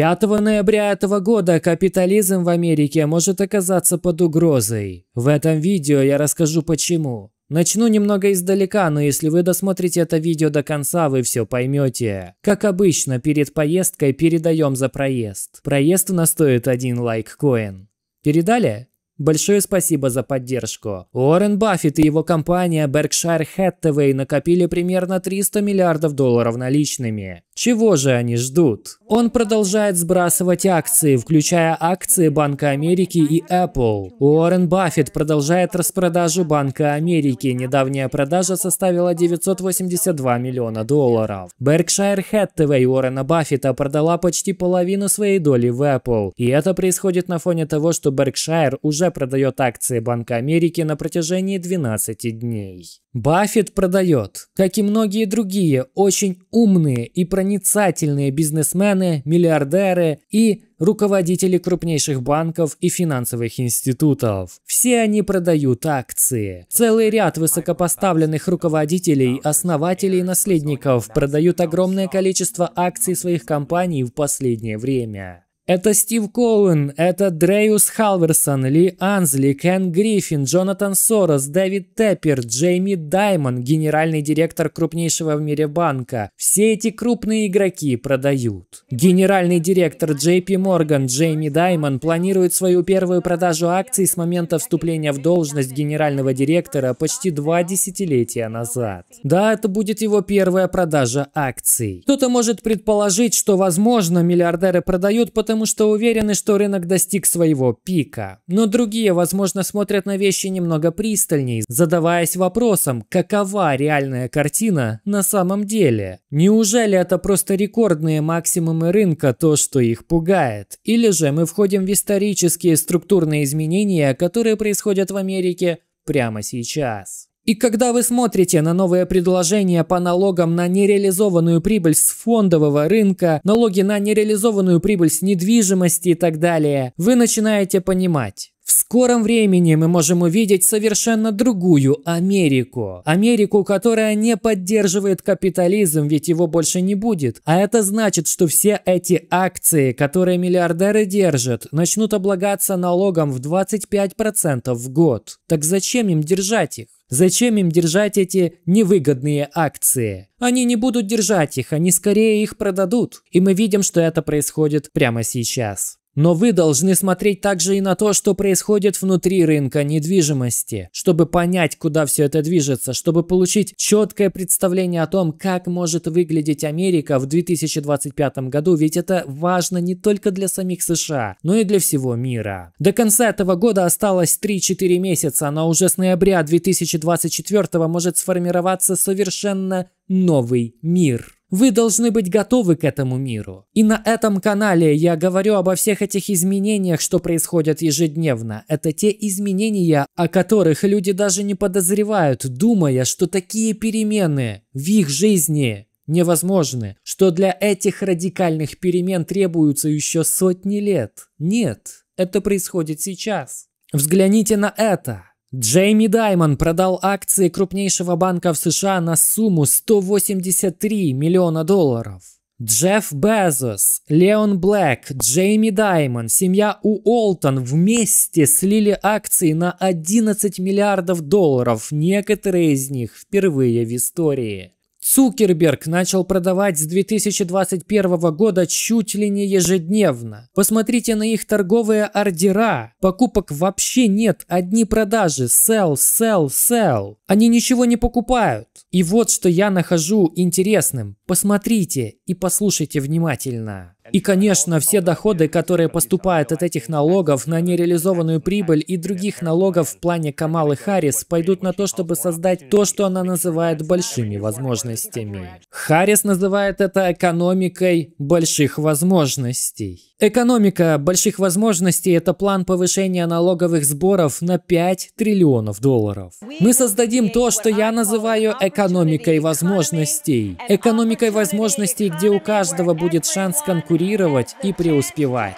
5 ноября этого года капитализм в Америке может оказаться под угрозой. В этом видео я расскажу почему. Начну немного издалека, но если вы досмотрите это видео до конца, вы все поймете. Как обычно, перед поездкой передаем за проезд. Проезд у нас стоит один лайк-коин. Передали? Большое спасибо за поддержку. Уоррен Баффет и его компания Berkshire Hathaway накопили примерно 300 миллиардов долларов наличными. Чего же они ждут? Он продолжает сбрасывать акции, включая акции Банка Америки и Apple. Уоррен Баффет продолжает распродажу Банка Америки. Недавняя продажа составила 982 миллиона долларов. Berkshire Hathaway Уоррена Баффета продала почти половину своей доли в Apple. И это происходит на фоне того, что Berkshire уже продает акции Банка Америки на протяжении 12 дней. Баффет продает, как и многие другие, очень умные и проницательные бизнесмены, миллиардеры и руководители крупнейших банков и финансовых институтов. Все они продают акции. Целый ряд высокопоставленных руководителей, основателей и наследников продают огромное количество акций своих компаний в последнее время. Это Стив Коуэн, это Дрейус Халверсон, Ли Ансли, Кен Гриффин, Джонатан Сорос, Дэвид Теппер, Джейми Даймон, генеральный директор крупнейшего в мире банка. Все эти крупные игроки продают. Генеральный директор Джей Пи Морган Джейми Даймон планирует свою первую продажу акций с момента вступления в должность генерального директора почти два десятилетия назад. Да, это будет его первая продажа акций. Кто-то может предположить, что, возможно, миллиардеры продают, потому потому что уверены, что рынок достиг своего пика. Но другие, возможно, смотрят на вещи немного пристальней, задаваясь вопросом, какова реальная картина на самом деле. Неужели это просто рекордные максимумы рынка, то, что их пугает? Или же мы входим в исторические структурные изменения, которые происходят в Америке прямо сейчас? И когда вы смотрите на новые предложения по налогам на нереализованную прибыль с фондового рынка, налоги на нереализованную прибыль с недвижимости и так далее, вы начинаете понимать скором времени мы можем увидеть совершенно другую Америку. Америку, которая не поддерживает капитализм, ведь его больше не будет. А это значит, что все эти акции, которые миллиардеры держат, начнут облагаться налогом в 25% в год. Так зачем им держать их? Зачем им держать эти невыгодные акции? Они не будут держать их, они скорее их продадут. И мы видим, что это происходит прямо сейчас. Но вы должны смотреть также и на то, что происходит внутри рынка недвижимости, чтобы понять, куда все это движется, чтобы получить четкое представление о том, как может выглядеть Америка в 2025 году, ведь это важно не только для самих США, но и для всего мира. До конца этого года осталось 3-4 месяца, но уже с ноября 2024 может сформироваться совершенно новый мир. Вы должны быть готовы к этому миру. И на этом канале я говорю обо всех этих изменениях, что происходят ежедневно. Это те изменения, о которых люди даже не подозревают, думая, что такие перемены в их жизни невозможны, что для этих радикальных перемен требуются еще сотни лет. Нет, это происходит сейчас. Взгляните на это. Джейми Даймон продал акции крупнейшего банка в США на сумму 183 миллиона долларов. Джефф Безос, Леон Блэк, Джейми Даймон, семья Уолтон вместе слили акции на 11 миллиардов долларов, некоторые из них впервые в истории. Цукерберг начал продавать с 2021 года чуть ли не ежедневно. Посмотрите на их торговые ордера. Покупок вообще нет, одни продажи. Sell, sell, sell. Они ничего не покупают. И вот что я нахожу интересным. Посмотрите и послушайте внимательно. И, конечно, все доходы, которые поступают от этих налогов на нереализованную прибыль и других налогов в плане Камалы Харрис, пойдут на то, чтобы создать то, что она называет большими возможностями. Харрис называет это экономикой больших возможностей. Экономика больших возможностей – это план повышения налоговых сборов на 5 триллионов долларов. Мы создадим то, что я называю экономикой возможностей. Экономикой возможностей, где у каждого будет шанс конкурировать и преуспевать.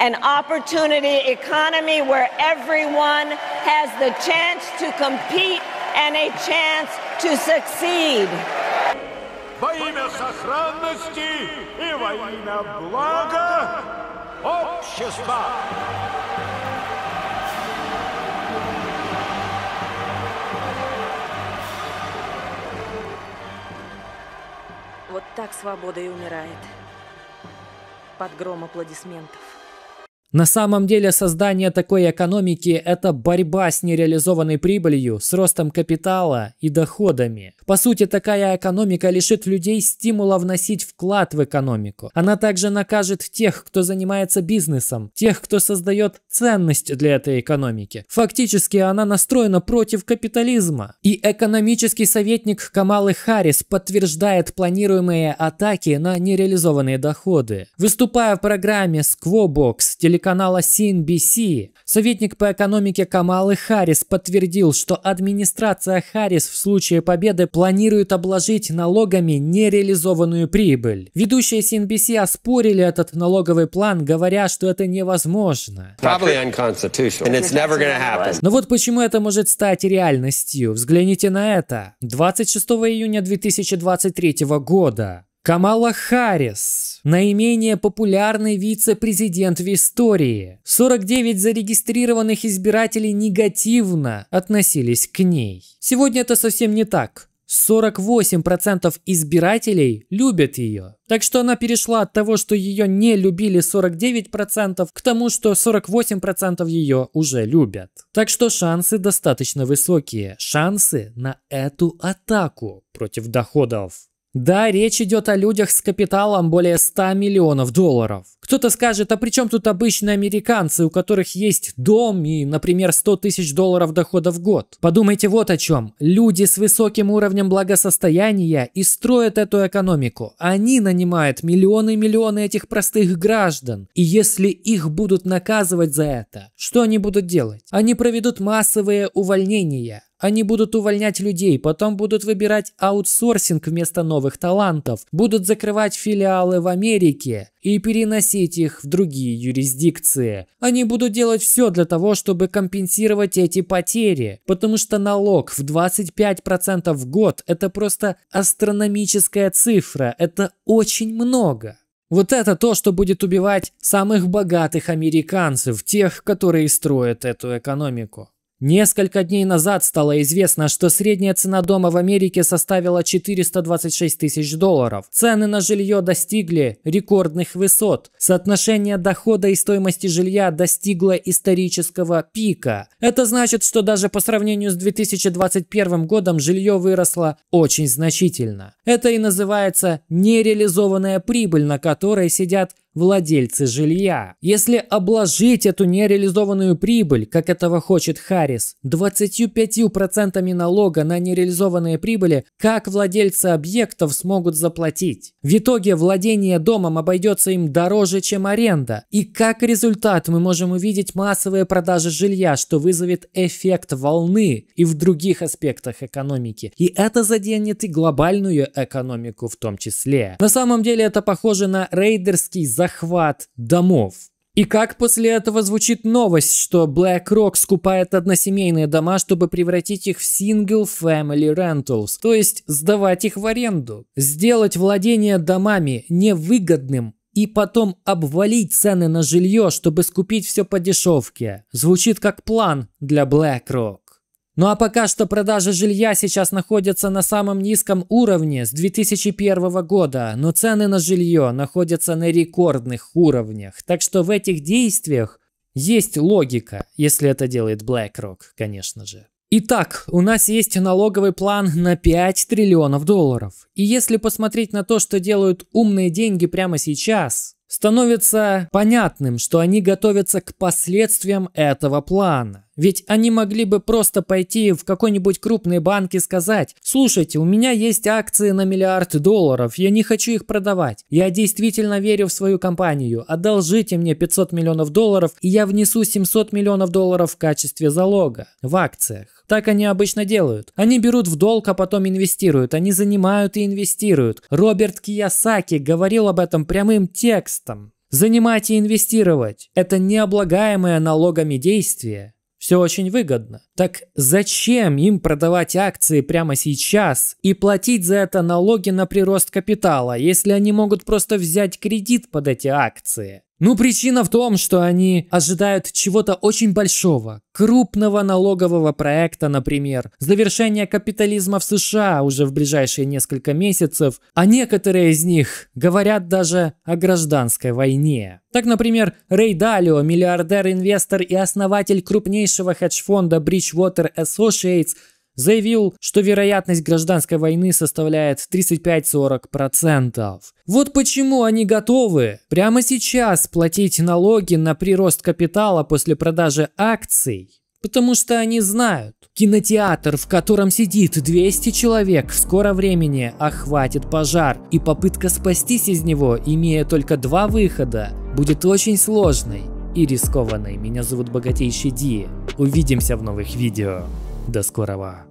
an opportunity economy where everyone has the chance to compete and a chance to succeed. Во имя сохранности и во имя блага общества. Вот так свобода и умирает. Под гром аплодисментов. На самом деле создание такой экономики – это борьба с нереализованной прибылью, с ростом капитала и доходами. По сути, такая экономика лишит людей стимула вносить вклад в экономику. Она также накажет тех, кто занимается бизнесом, тех, кто создает ценность для этой экономики. Фактически она настроена против капитализма. И экономический советник Камалы Харрис подтверждает планируемые атаки на нереализованные доходы. Выступая в программе «Сквобокс», телеканал телеканала CNBC, советник по экономике Камалы Харрис подтвердил, что администрация Харрис в случае победы планирует обложить налогами нереализованную прибыль. Ведущие CNBC оспорили этот налоговый план, говоря, что это невозможно. Но вот почему это может стать реальностью. Взгляните на это. 26 июня 2023 года Камала Харрис, наименее популярный вице-президент в истории. 49 зарегистрированных избирателей негативно относились к ней. Сегодня это совсем не так. 48% избирателей любят ее. Так что она перешла от того, что ее не любили 49%, к тому, что 48% ее уже любят. Так что шансы достаточно высокие. Шансы на эту атаку против доходов. Да, речь идет о людях с капиталом более 100 миллионов долларов. Кто-то скажет, а при чем тут обычные американцы, у которых есть дом и, например, 100 тысяч долларов дохода в год? Подумайте вот о чем. Люди с высоким уровнем благосостояния и строят эту экономику. Они нанимают миллионы и миллионы этих простых граждан. И если их будут наказывать за это, что они будут делать? Они проведут массовые увольнения. Они будут увольнять людей, потом будут выбирать аутсорсинг вместо новых талантов, будут закрывать филиалы в Америке и переносить их в другие юрисдикции. Они будут делать все для того, чтобы компенсировать эти потери, потому что налог в 25% в год – это просто астрономическая цифра, это очень много. Вот это то, что будет убивать самых богатых американцев, тех, которые строят эту экономику. Несколько дней назад стало известно, что средняя цена дома в Америке составила 426 тысяч долларов. Цены на жилье достигли рекордных высот. Соотношение дохода и стоимости жилья достигло исторического пика. Это значит, что даже по сравнению с 2021 годом жилье выросло очень значительно. Это и называется нереализованная прибыль, на которой сидят владельцы жилья. Если обложить эту нереализованную прибыль, как этого хочет Харрис, 25% налога на нереализованные прибыли, как владельцы объектов смогут заплатить? В итоге владение домом обойдется им дороже, чем аренда. И как результат мы можем увидеть массовые продажи жилья, что вызовет эффект волны и в других аспектах экономики. И это заденет и глобальную экономику в том числе. На самом деле это похоже на рейдерский закон захват домов. И как после этого звучит новость, что BlackRock скупает односемейные дома, чтобы превратить их в Single Family Rentals, то есть сдавать их в аренду. Сделать владение домами невыгодным и потом обвалить цены на жилье, чтобы скупить все по дешевке. Звучит как план для BlackRock. Ну а пока что продажи жилья сейчас находятся на самом низком уровне с 2001 года, но цены на жилье находятся на рекордных уровнях. Так что в этих действиях есть логика, если это делает BlackRock, конечно же. Итак, у нас есть налоговый план на 5 триллионов долларов. И если посмотреть на то, что делают умные деньги прямо сейчас, становится понятным, что они готовятся к последствиям этого плана. Ведь они могли бы просто пойти в какой-нибудь крупный банк и сказать, «Слушайте, у меня есть акции на миллиард долларов, я не хочу их продавать. Я действительно верю в свою компанию. Одолжите мне 500 миллионов долларов, и я внесу 700 миллионов долларов в качестве залога в акциях». Так они обычно делают. Они берут в долг, а потом инвестируют. Они занимают и инвестируют. Роберт Киясаки говорил об этом прямым текстом. Занимать и инвестировать – это необлагаемое налогами действие все очень выгодно. Так зачем им продавать акции прямо сейчас и платить за это налоги на прирост капитала, если они могут просто взять кредит под эти акции? Ну, причина в том, что они ожидают чего-то очень большого, крупного налогового проекта, например, завершения капитализма в США уже в ближайшие несколько месяцев, а некоторые из них говорят даже о гражданской войне. Так, например, Рэй Далио, миллиардер-инвестор и основатель крупнейшего хедж-фонда Bridgewater Associates – заявил, что вероятность гражданской войны составляет 35-40%. Вот почему они готовы прямо сейчас платить налоги на прирост капитала после продажи акций, потому что они знают, кинотеатр, в котором сидит 200 человек, в скором времени охватит пожар, и попытка спастись из него, имея только два выхода, будет очень сложной и рискованной. Меня зовут Богатейший Ди. Увидимся в новых видео. До скорого!